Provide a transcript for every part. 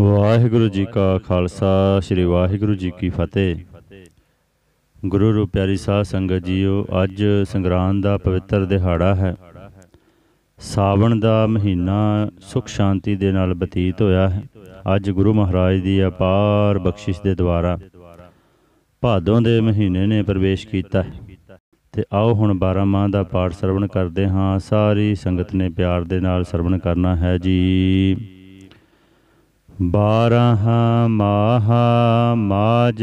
ਵਾਹਿਗੁਰੂ ਜੀ ਕਾ ਖਾਲਸਾ ਸ੍ਰੀ ਵਾਹਿਗੁਰੂ ਜੀ ਕੀ ਫਤਿਹ ਗੁਰੂ ਰੂਪ ਪਿਆਰੀ ਸਾਧ ਸੰਗਤ ਜੀਓ ਅੱਜ ਸੰਗਰਾਂਦ ਦਾ ਪਵਿੱਤਰ ਦਿਹਾੜਾ ਹੈ ਸਾਵਣ ਦਾ ਮਹੀਨਾ ਸੁਖ ਸ਼ਾਂਤੀ ਦੇ ਨਾਲ ਬਤੀਤ ਹੋਇਆ ਹੈ ਅੱਜ ਗੁਰੂ ਮਹਾਰਾਜ ਦੀ ਅਪਾਰ ਬਖਸ਼ਿਸ਼ ਦੇ ਦੁਆਰਾ ਭਾਦੋਂ ਦੇ ਮਹੀਨੇ ਨੇ ਪ੍ਰਵੇਸ਼ ਕੀਤਾ ਹੈ ਤੇ ਆਓ ਹੁਣ 12 ਮਾਹ ਦਾ ਪਾਠ ਸਰਵਣ ਕਰਦੇ ਹਾਂ ਸਾਰੀ ਸੰਗਤ ਨੇ ਪਿਆਰ ਦੇ ਨਾਲ ਸਰਵਣ ਕਰਨਾ ਹੈ ਜੀ ਬਾਰਹਾ ਮਾਹਾ ਮਾਜ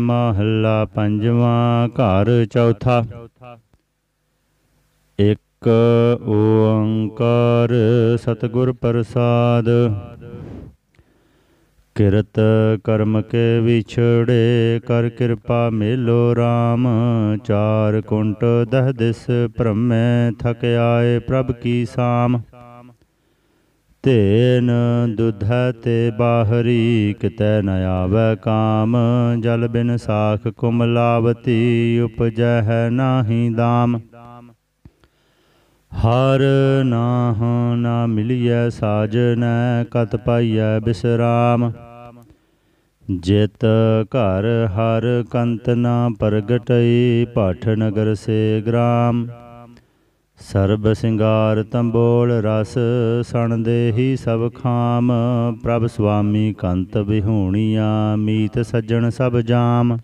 ਮਹੱਲਾ ਪੰਜਵਾਂ ਘਰ ਚੌਥਾ ਇੱਕ ਓੰਕਾਰ ਸਤਗੁਰ ਪ੍ਰਸਾਦ ਕਿਰਤ ਕਰਮ ਕੇ ਵਿਛੜੇ ਕਰ ਕਿਰਪਾ ਮੇਲੋ RAM ਚਾਰ ਕੁੰਟ ਦਹ ਦਿਸ ਭ੍ਰਮੈ ਥਕ ਆਏ ਪ੍ਰਭ ਕੀ ਸਾਮ ਤੇਨ ਦੁਧ ਤੇ ਬਾਹਰੀ ਕਿਤੈ ਨ ਆਵੈ ਕਾਮ ਜਲ ਬਿਨ ਸਾਖ ਕੁਮਲਾਵਤੀ ਉਪਜਹਿ ਨਾਹੀ ਦਾਮ ਹਰ ਨਾਹ ਨਾ ਮਿਲਿਐ ਸਾਜਨੈ ਕਤ ਪਾਈਐ ਬਿਸਰਾਮ ਜਿਤ ਘਰ ਹਰ ਕੰਤ ਨਾ ਪ੍ਰਗਟਈ ਪਾਠ ਨਗਰ ਸੇ ਗ੍ਰਾਮ ਸਰਬ ਸਿੰਗਾਰ ਤੰਬੋਲ ਰਸ ਸਣ ਦੇਹੀ ਸਭ ਖਾਮ ਪ੍ਰਭ ਸੁਆਮੀ ਕੰਤ ਬਿਹੂਣੀਆ ਮੀਤ ਸੱਜਣ ਸਭ ਜਾਮ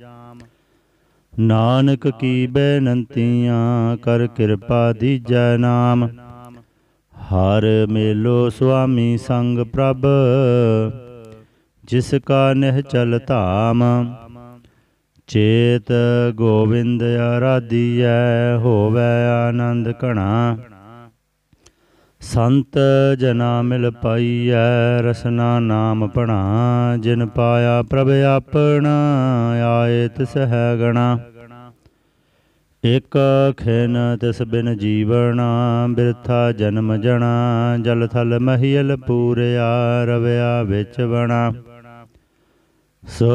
ਨਾਨਕ ਕੀ ਬੇਨੰਤੀਆਂ ਕਰ ਕਿਰਪਾ ਦੀਜੈ ਨਾਮ ਹਰ ਮੇਲੋ ਸੁਆਮੀ ਸੰਗ ਪ੍ਰਭ ਜਿਸ ਕਾ ਨਹਿ ਚਲ ਧਾਮ ਚੇਤ ਗੋਬਿੰਦ ਆਰਾਧੀਐ ਹੋਵੇ ਆਨੰਦ ਘਣਾ ਸੰਤ ਜਨਾ ਮਿਲ ਪਾਈਐ ਰਸਨਾ ਨਾਮ ਪਣਾ ਜਿਨ ਪਾਇਆ ਪ੍ਰਭ ਆਪਣਾ ਆਏ ਤਿਸ ਹੈ ਗਣਾ ਇਕ ਖਿਨ ਤਿਸ ਬਿਨ ਜੀਵਨ ਬਿਰਥਾ ਜਨਮ ਜਣਾ ਜਲ ਥਲ ਮਹੀਲ ਪੂਰਿਆ ਰਵਿਆ ਵਿੱਚ ਬਣਾ ਸੋ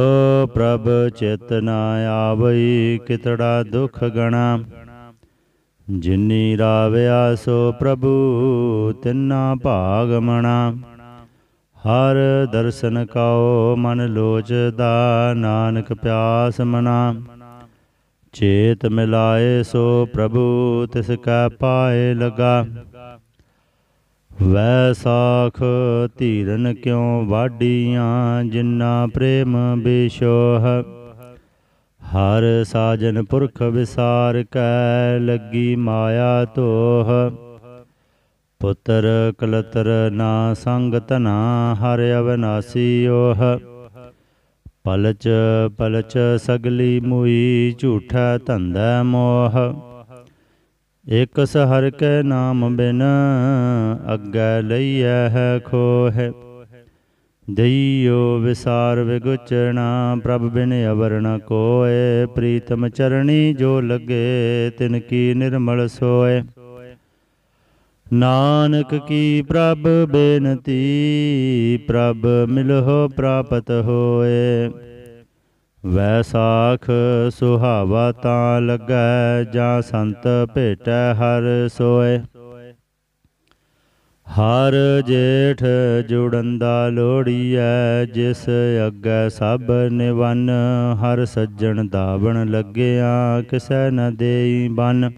ਪ੍ਰਭ ਚੇਤਨਾ ਆਵਈ ਕਿਤੜਾ ਦੁਖ ਗਣਾ ਜਿਨੀ ਰਾਵਿਆ ਸੋ ਪ੍ਰਭੂ ਤਿੰਨਾ ਭਾਗ ਮਣਾ ਹਰ ਦਰਸ਼ਨ ਕਾਉ ਮਨ ਲੋਚਦਾ ਨਾਨਕ ਪਿਆਸ ਮਨਾ ਚੇਤ ਮਿਲਾਏ ਸੋ ਪ੍ਰਭੂ ਤਿਸ ਕਾ ਪਾਏ ਲਗਾ ਵੈਸਾਖ ਧੀਰਨ ਕਿਉ ਬਾਡੀਆਂ ਜਿੰਨਾ ਪ੍ਰੇਮ ਬਿਸ਼ੋਹ ਹਰ ਸਾਜਨ ਪੁਰਖ ਵਿਸਾਰ ਕੈ ਲੱਗੀ ਮਾਇਆ ਤੋਹ ਪੁੱਤਰ ਕਲਤਰ ਨਾ ਸੰਗ ਤਨਾ ਹਰ ਅਵਨਾਸੀ ਓਹ ਪਲਚ ਪਲਚ ਸਗਲੀ ਮੁਈ ਝੂਠਾ ਧੰਦਾ ਮੋਹ ਇਕਸ ਸਹਰ ਕੈ ਨਾਮ ਬਿਨ ਅੱਗੇ ਲਈਐ ਹੈ ਖੋਹਿ ਦਈਓ ਵਿਸਾਰ ਵਿਗੁਚਰਣਾ ਪ੍ਰਭ ਬਿਨ ਅਵਰ ਨ ਕੋਏ ਪ੍ਰੀਤਮ ਚਰਣੀ ਜੋ ਲਗੇ ਤਿਨ ਕੀ ਨਿਰਮਲ ਸੋਏ ਨਾਨਕ ਕੀ ਪ੍ਰਭ ਬੇਨਤੀ ਪ੍ਰਭ ਮਿਲਹੁ ਪ੍ਰਾਪਤ ਹੋਏ ਵੈਸਾਖ ਸੁਹਾਵਾ ਤਾਂ ਲੱਗੈ ਜਾਂ ਸੰਤ ਭੇਟੈ ਹਰ ਸੋਏ ਹਰ ਜੇਠ ਜੁੜੰਦਾ ਲੋੜੀਐ ਜਿਸ ਅੱਗੇ ਸਭ ਨਿਵਨ ਹਰ ਸੱਜਣ ਦਾਵਣ ਲੱਗਿਆ ਕਿਸੈ ਨ ਦੇਈ ਬਨ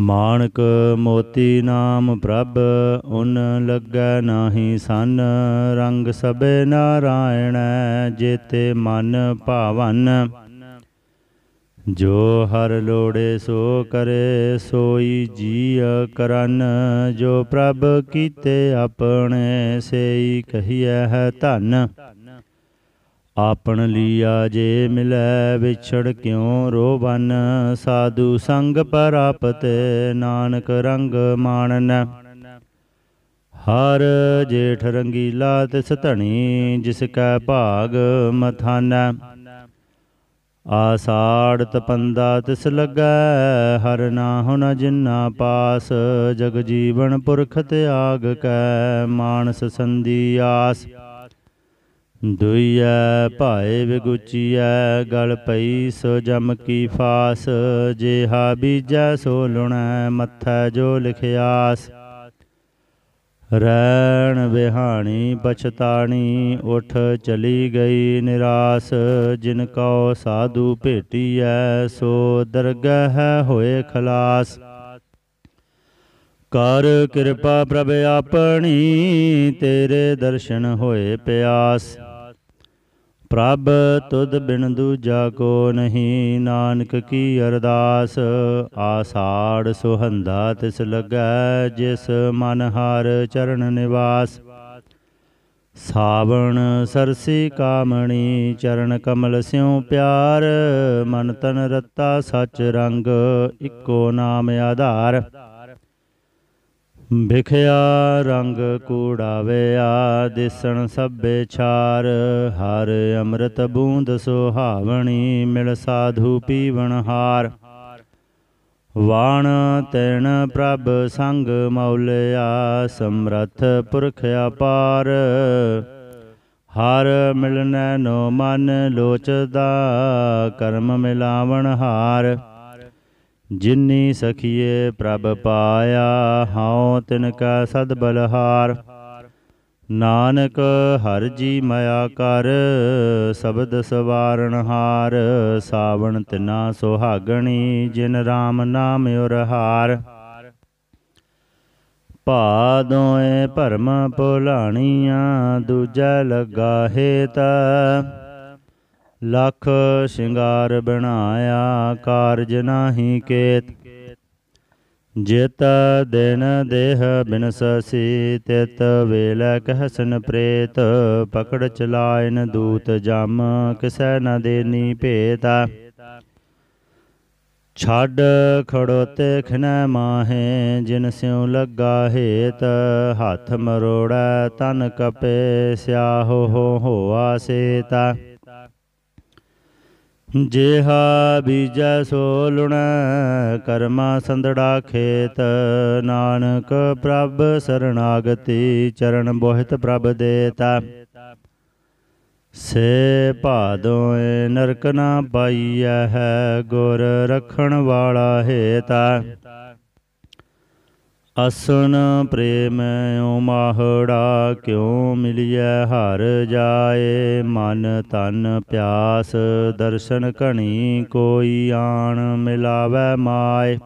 ਮਾਨਕ ਮੋਤੀ ਨਾਮ ਪ੍ਰਭ ਉਨ ਲੱਗੈ ਨਾਹੀ ਸੰ ਰੰਗ ਸਬੇ ਨਾਰਾਇਣ ਜੇਤੇ ਮਨ ਭਾਵਨ ਜੋ ਹਰ ਲੋੜੇ ਸੋ ਕਰੇ ਸੋਈ ਜੀ ਕਰਨ ਜੋ ਪ੍ਰਭ ਕੀਤੇ ਆਪਣੇ ਸੇਈ ਕਹੀਐ ਹੈ ਧਨ ਆਪਣ ਲੀਆ ਜੇ ਮਿਲੈ ਵਿਛੜ ਕਿਉ ਰੋਵਨ ਸਾਧੂ ਸੰਗ ਪ੍ਰਾਪਤ ਨਾਨਕ ਰੰਗ ਮਾਣਨ ਹਰ ਜੇਠ ਰੰਗੀਲਾ ਤਿਸ ਧਣੀ ਜਿਸ ਕੈ ਭਾਗ ਮਥਾਨੈ ਆਸਾੜ ਤਪੰਦਾ ਤਿਸ ਲਗੈ ਹਰ ਨਾ ਹੁਨ ਜਿੰਨਾ ਪਾਸ ਜਗ ਜੀਵਨ ਪੁਰਖ ਤੇ ਆਗ ਕੈ ਮਾਨਸ ਸੰਦੀ ਆਸ ਦੁਈਆ ਭਾਏ ਵਿਗੁਚੀਐ ਗਲ ਪਈ ਸੋ ਜਮ ਕੀ ਫਾਸ ਹਾ ਬੀਜੈ ਸੋ ਲੁਣੈ ਮੱਥੈ ਜੋ ਲਿਖਿਆਸ ਰਣ ਵਿਹਾਣੀ ਪਛਤਾਣੀ ਉਠ ਚਲੀ ਗਈ ਨਿਰਾਸ ਜਿਨ ਕਉ ਸਾਧੂ ਭੇਟੀਐ ਸੋ ਦਰਗਹ ਹੋਏ ਖਲਾਸ ਕਰ ਕਿਰਪਾ ਪ੍ਰਭ ਆਪਣੀ ਤੇਰੇ ਦਰਸ਼ਨ ਹੋਏ ਪਿਆਸ ਪ੍ਰਭ ਤੁਧ ਬਿਨ ਦੂਜਾ ਕੋ ਨਹੀਂ ਨਾਨਕ ਕੀ ਅਰਦਾਸ ਆਸਾੜ ਸੁਹੰਦਾ ਤਿਸ ਲਗੈ ਜਿਸ ਮਨ ਹਰ ਚਰਨ ਨਿਵਾਸ ਸਾਵਣ ਸਰਸੀ ਕਾਮਣੀ ਚਰਨ ਕਮਲ ਸਿਉ ਪਿਆਰ ਮਨ ਤਨ ਰਤਾ ਸਚ ਰੰਗ ਇੱਕੋ ਨਾਮ ਆਧਾਰ ਵਿਖਿਆ ਰੰਗ ਕੂੜਾਵਿਆ ਦਿਸਣ ਸਭੇ ਛਾਰ ਹਰ ਅੰਮ੍ਰਿਤ ਬੂੰਦ ਸੁਹਾਵਣੀ ਮਿਲ ਸਾਧੂ ਪੀਵਣ ਹਾਰ ਵਾਣ ਤੈਣ ਪ੍ਰਭ ਸੰਗ ਮੌਲਿਆ ਸਮਰਥ ਪੁਰਖ ਅਪਾਰ ਹਰ ਮਿਲਨੈ ਨੋ ਮਨ ਲੋਚਦਾ ਕਰਮ ਮਿਲਾਵਣ ਹਾਰ ਜਿਨਨੀ ਸਖੀਏ ਪ੍ਰਭ ਪਾਇਆ ਹਉ ਤਿਨ ਕਾ ਸਦ ਬਲਹਾਰ ਨਾਨਕ ਹਰ ਜੀ ਮਾਇਆ ਕਰ ਸਬਦ ਸਵਾਰਣ ਹਾਰ ਸਾਵਣ ਤਿਨਾ ਸੁਹਾਗਣੀ ਜਿਨ RAM ਨਾਮ ਉਰਹਾਰ ਭਾਦੋਏ ਭਰਮ ਭੁਲਾਣੀਆਂ ਦੂਜਾ ਲੱਗਾ ਤਾ ਲਖ ਸ਼ਿੰਗਾਰ ਬਣਾਇਆ ਕਾਰਜ ਨਾਹੀ ਕੇਤ ਜਿਤ ਦਿਨ ਦੇਹ ਬਿਨਸਸੀ ਤਿਤ ਵੇਲੇ ਕਹਸਨ ਪ੍ਰੇਤ ਪਕੜ ਚਲਾਇਨ ਦੂਤ ਜਮ ਕਿਸੈ ਨ ਦੇਨੀ ਭੇਤਾ ਛੱਡ ਖੜੋ ਤੇਖਨੈ ਮਾਹੇ ਜਿਨ ਸਿਉ ਲੱਗਾ ਹੇਤ ਹੱਥ ਮਰੋੜੈ ਤਨ ਕਪੇ ਸਿਆਹ ਹੋ ਹੋ ਸੇਤਾ ਜਿਹਾ ਬੀਜੈ ਸੋ ਲੁਣ ਕਰਮਾ ਸੰਧੜਾ ਖੇਤ ਨਾਨਕ ਪ੍ਰਭ ਸਰਣਾਗਤੀ ਚਰਨ ਬੋਹਿਤ ਪ੍ਰਭ ਦੇਤਾ ਸੇ ਏ ਨਰਕ ਨਾ ਪਾਈਐ ਗੁਰ ਰਖਣ ਵਾਲਾ ਹੇਤਾ ਅਸਨ ਪ੍ਰੇਮ ਓ ਮਾਹੜਾ ਕਿਉ ਮਿਲਿਐ ਹਰ ਜਾਏ ਮਨ ਤਨ ਪਿਆਸ ਦਰਸ਼ਨ ਘਣੀ ਕੋਈ ਆਣ ਮਿਲਾਵੇ ਮਾਏ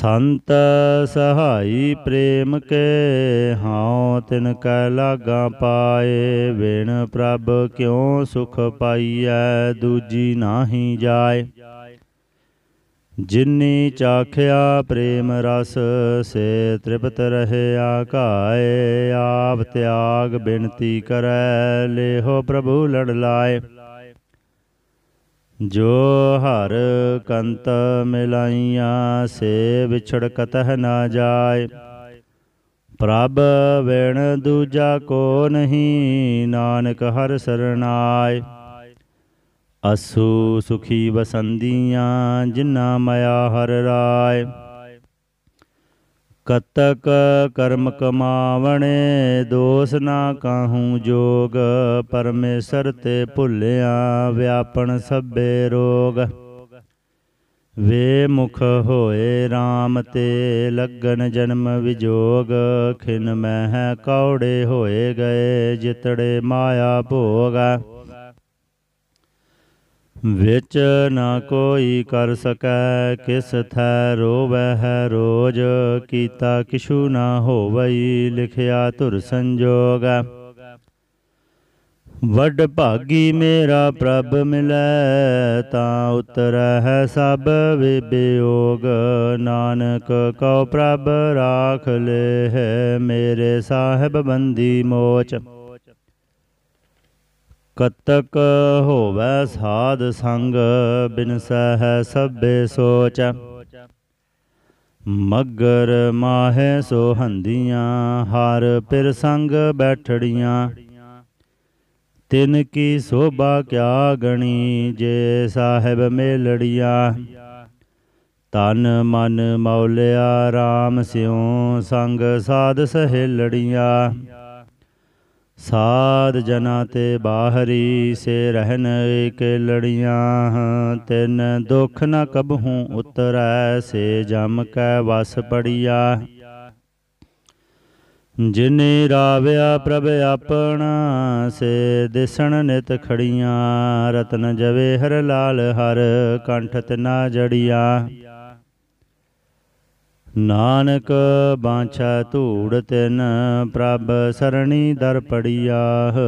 ਸੰਤ ਸਹਾਈ ਪ੍ਰੇਮ ਕੇ ਹਾਉ ਤਿਨ ਕੈ ਲਾਗਾ ਪਾਏ ਵਿਣ ਪ੍ਰਭ ਕਿਉ ਸੁਖ ਪਾਈਐ ਦੂਜੀ ਨਾਹੀ ਜਾਏ ਜਿਨਨੀ ਚਾਖਿਆ ਪ੍ਰੇਮ ਰਸ ਸੇ ਤ੍ਰਿਪਤ ਰਹੇ ਆਕਾਏ ਆਪ ਤਿਆਗ ਬੇਨਤੀ ਕਰੈ ਲੇਹੋ ਪ੍ਰਭੂ ਲੜ ਲਾਏ ਜੋ ਹਰ ਕੰਤ ਮਿਲਾਈਆਂ ਸੇ ਵਿਛੜ ਕਤਹ ਨਾ ਜਾਏ ਪ੍ਰਭ ਵੇਣ ਦੂਜਾ ਕੋ ਨਹੀਂ ਨਾਨਕ ਹਰ ਸਰਣਾਏ ਅਸੂ ਸੁਖੀ ਵਸੰਦੀਆਂ ਜਿਨਾ ਮਾਇਆ ਹਰ ਰਾਏ ਕਤਕ ਕਰਮ ਕਮਾਵਣੇ ਦੋਸ ਨਾ ਕਾਹੂ ਜੋਗ ਪਰਮੇਸ਼ਰ ਤੇ ਭੁੱਲਿਆ ਵਿਆਪਣ ਸਭੇ ਰੋਗ ਵੇ ਮੁਖ ਹੋਏ RAM ਤੇ ਲੱਗਣ ਜਨਮ ਵਿਜੋਗ ਖਿਨ ਮਹਿ ਕੌੜੇ ਹੋਏ ਗਏ ਜਿਤੜੇ ਮਾਇਆ ਭੋਗਾ विच न कोई कर सकै किस थै रोवै है रोज कीता किशु न होवई लिखया धुर संजोग वड भागी मेरा प्रभ मिलै तां उतर है सब विबयोग नानक कौ प्रभ राख ले है मेरे साहब बंदी मोच ਕਤਕ ਹੋਵੇ ਸਾਧ ਸੰਗ ਬਿਨ ਸਹਿ ਸਭੇ ਸੋਚ ਮਗਰ ਮਾਹੇ ਸੋ ਹੰਦੀਆਂ ਹਰ ਪਿਰ ਸੰਗ ਬੈਠੜੀਆਂ ਤਿਨ ਕੀ ਸੋਭਾ ਕਿਆ ਗਣੀ ਜੇ ਸਾਹਿਬ ਮੇਲੜੀਆਂ ਤਨ ਮਨ ਮੌਲਿਆ ਰਾਮ ਸਿਉ ਸੰਗ ਸਾਧ ਸਹਿ ਲੜੀਆਂ ਸਾਧ ਜਨਾ ਤੇ ਬਾਹਰੀ ਸੇ ਰਹਿਨ ਕੇ ਲੜੀਆਂ ਤਿਨ ਦੁਖ ਨ ਕਬਹੂ ਉਤਰੈ ਸੇ ਜਮ ਕੈ ਵਸ ਪੜੀਆ ਜਿਨੇ ਰਾਵਿਆ ਪ੍ਰਭ ਆਪਣਾ ਸੇ ਦਿਸਣ ਨਿਤ ਖੜੀਆਂ ਰਤਨ ਜਵੇ ਹਰ ਲਾਲ ਹਰ ਕੰਠ ਤਨਾ ਜੜੀਆਂ ਨਾਨਕ ਬਾਛਾ ਧੂੜ ਤਿਨ ਪ੍ਰਭ ਸਰਣੀ ਦਰ ਪੜਿਆਹ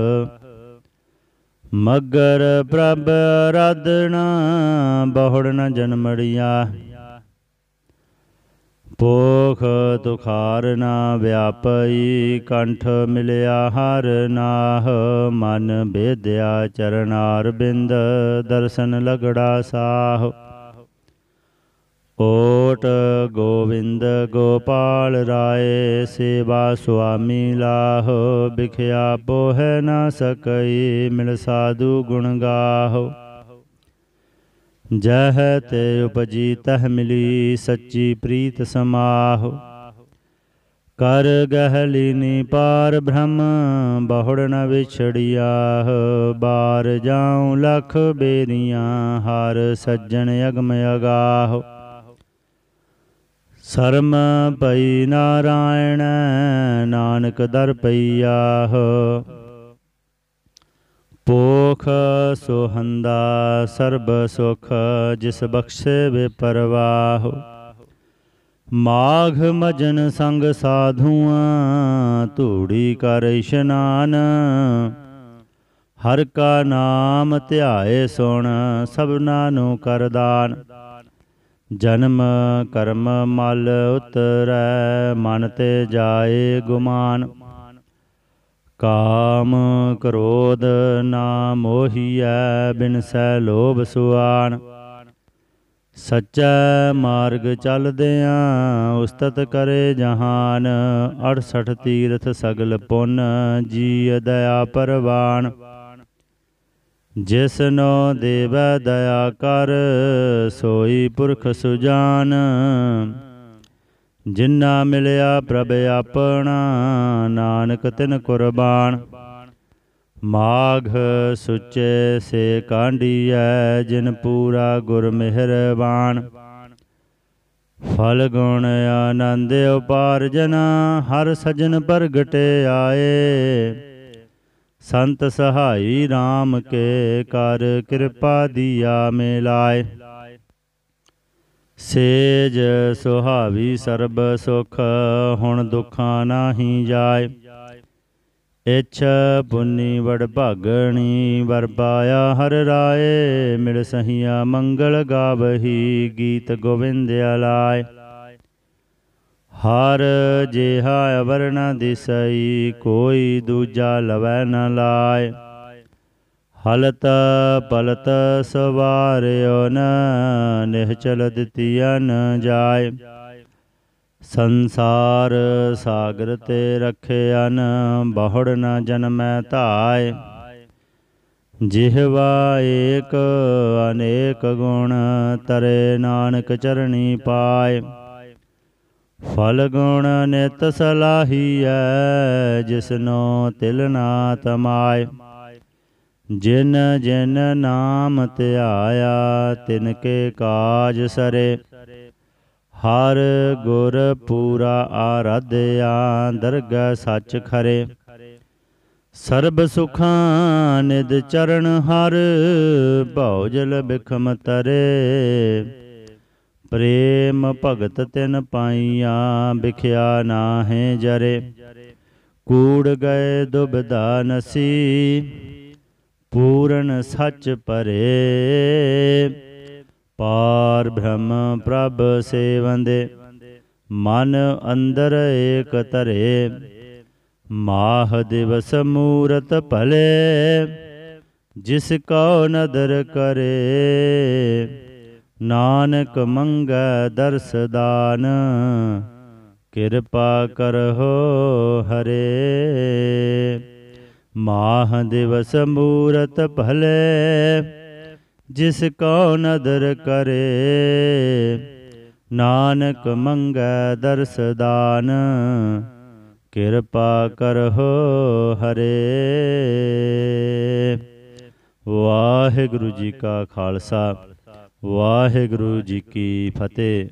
ਮਗਰ ਪ੍ਰਭ ਰਾਧਣਾ ਬਹੁੜ ਨ ਜਨਮੜਿਆ ਪੋਖ ਤੁਖਾਰ ਨਾ ਵਿਆਪਈ ਕੰਠ ਮਿਲਿਆ ਹਰ ਨਾਹ ਮਨ ਬੇਦਿਆ ਚਰਨਾਰ ਬਿੰਦ ਦਰਸ਼ਨ ਲਗੜਾ ਸਾਹ ਓਟ ਗੋਵਿੰਦ ਗੋਪਾਲ ਰਾਏ ਸੇਵਾ ਸੁਆਮੀ ਲਾਹ ਬਿਖਿਆ ਪੋਹਿ ਨਾ ਸਕਈ ਮਿਲ ਸਾਧੂ ਗੁਣ ਗਾਹੋ ਜਹ ਤੇ ਉਪਜੀ ਤਹ ਮਿਲੀ ਸੱਚੀ ਪ੍ਰੀਤ ਸਮਾਹ ਕਰ ਗਹਲੀਨੀ ਪਾਰ ਬ੍ਰਹਮ ਬਹੁੜ ਨ ਵਿਛੜਿਆ ਬਾਰ ਜਾਉ ਲਖ ਬੇਰੀਆਂ ਹਰ ਸੱਜਣ ਅਗਮ ਅਗਾਹੋ ਸਰਮ ਪਈ ਨਾਰਾਇਣ ਨਾਨਕ ਦਰ ਹੋ ਪੋਖ ਸੋਹੰਦਾ ਸਰਬ ਸੁਖ ਜਿਸ ਬਖਸ਼ੇ ਵੇ ਪਰਵਾਹ ਮਾਘ ਮਜਨ ਸੰਗ ਸਾਧੂਆਂ ਧੂੜੀ ਕਰ ਇਸ਼ਨਾਨ ਹਰ ਕਾ ਨਾਮ ਧਿਆਏ ਸੁਣ ਸਭਨਾ ਨੂੰ ਕਰਦਾਨ ਜਨਮ ਕਰਮ ਮਲ ਉਤਰੈ ਮਨ ਤੇ ਜਾਏ ਗੁਮਾਨ ਕਾਮ ਕ੍ਰੋਧ ਨਾ ਮੋਹੀਐ ਬਿਨ ਬਿਨਸੈ ਲੋਭ ਸੁਆਨ ਸੱਚਾ ਮਾਰਗ ਚਲਦਿਆਂ ਉਸਤਤ ਕਰੇ ਜਹਾਨ 68 ਤੀਰਥ ਸਗਲ ਪੁੰਨ ਜੀ ਦਇਆ ਪਰਵਾਨ ਜਿਸਨੋ ਦੇਵ ਦਇਆ ਕਰ ਸੋਈ ਪੁਰਖ ਸੁਜਾਨ ਜਿੰਨਾ ਮਿਲਿਆ ਪ੍ਰਭ ਆਪਣਾ ਨਾਨਕ ਤਿਨ ਕੁਰਬਾਨ ਮਾਘ ਸੁਚੇ ਸੇ ਕਾਂਡੀਐ ਜਿਨ ਪੂਰਾ ਗੁਰ ਮਿਹਰਬਾਨ ਫਲ ਗੁਣ ਆਨੰਦ ਉਪਾਰਜਨ ਹਰ ਸਜਨ ਪਰਗਟ ਆਏ ਸੰਤ ਸਹਾਈ RAM ਕੇ ਕਰ ਕਿਰਪਾ ਦੀਆ ਮਿਲਾਏ ਸੇਜ ਸੁਹਾਵੀ ਸਰਬ ਸੁਖ ਹੁਣ ਦੁਖਾਂ ਨਾਹੀ ਜਾਏ ਇਛ ਪੁੰਨੀ ਵੜ ਭਾਗਣੀ ਵਰ ਪਾਇਆ ਹਰ ਰਾਏ ਮਿਲ ਸਹੀਆ ਮੰਗਲ ਗਾਵਹੀ ਗੀਤ ਗੋਵਿੰਦ ਅਲਾਏ ਹਰ ਜਿਹਾ ਅਵਰ ਨ ਦਿਸਈ ਕੋਈ ਦੂਜਾ ਲਵੈ ਨ ਲਾਇ ਹਲਤ ਪਲਤ ਸਵਾਰਿਓ ਨ ਨਿਹਚਲ ਦਿੱਤੀਆ ਨ ਜਾਏ ਸੰਸਾਰ ਸਾਗਰ ਤੇ ਰਖਿਆ ਨ ਬਹੁੜ ਨ ਜਨਮੈ ਧਾਇ ਜਿਹਵਾ ਏਕ ਅਨੇਕ ਗੁਣ ਤਰੇ ਨਾਨਕ ਚਰਣੀ ਪਾਏ ਫਲ ਗੁਣ ਨਿਤ ਸਲਾਹੀਐ ਜਿਸਨੋ ਤਿਲ ਨਾ ਤਮਾਏ ਜਿਨ ਜਿਨ ਨਾਮ ਧਿਆਇਆ ਤਿਨ ਕੇ ਕਾਜ ਸਰੇ ਹਰ ਗੁਰ ਪੂਰਾ ਆਰਾਧਿਆ ਦਰਗ ਸੱਚ ਖਰੇ ਸਰਬ ਸੁਖਾਂ ਨਿਦ ਚਰਨ ਹਰ ਭਉਜਲ ਬਿਖਮ ਤਰੇ ਪ੍ਰੇਮ ਭਗਤ ਤਿਨ ਪਾਈਆ ਵਿਖਿਆ ਨਾਹੀਂ ਜਰੇ ਕੂੜ ਗਏ ਦੁਬਦਾ ਨਸੀ ਪੂਰਨ ਸੱਚ ਪਰੇ ਪਾਰ ਬ੍ਰਹਮ ਪ੍ਰਭ ਸੇਵੰਦੇ ਮਨ ਅੰਦਰ ਏਕ ਤਰੇ ਮਾਹ ਦਿਵਸ ਮੂਰਤ ਭਲੇ ਜਿਸ ਕੋ ਨਦਰ ਕਰੇ ਨਾਨਕ ਮੰਗੈ ਦਰਸ ਦਾਨ ਕਿਰਪਾ ਕਰਹੁ ਹਰੇ ਮਾਹ ਦਿਵਸ ਮੂਰਤ ਭਲੇ ਜਿਸ ਕੋ ਨਦਰ ਕਰੇ ਨਾਨਕ ਮੰਗੈ ਦਰਸ ਦਾਨ ਕਿਰਪਾ ਕਰਹੁ ਹਰੇ ਵਾਹਿਗੁਰੂ ਜੀ ਕਾ ਖਾਲਸਾ ਵਾਹਿਗੁਰੂ ਜੀ ਕੀ ਫਤਿਹ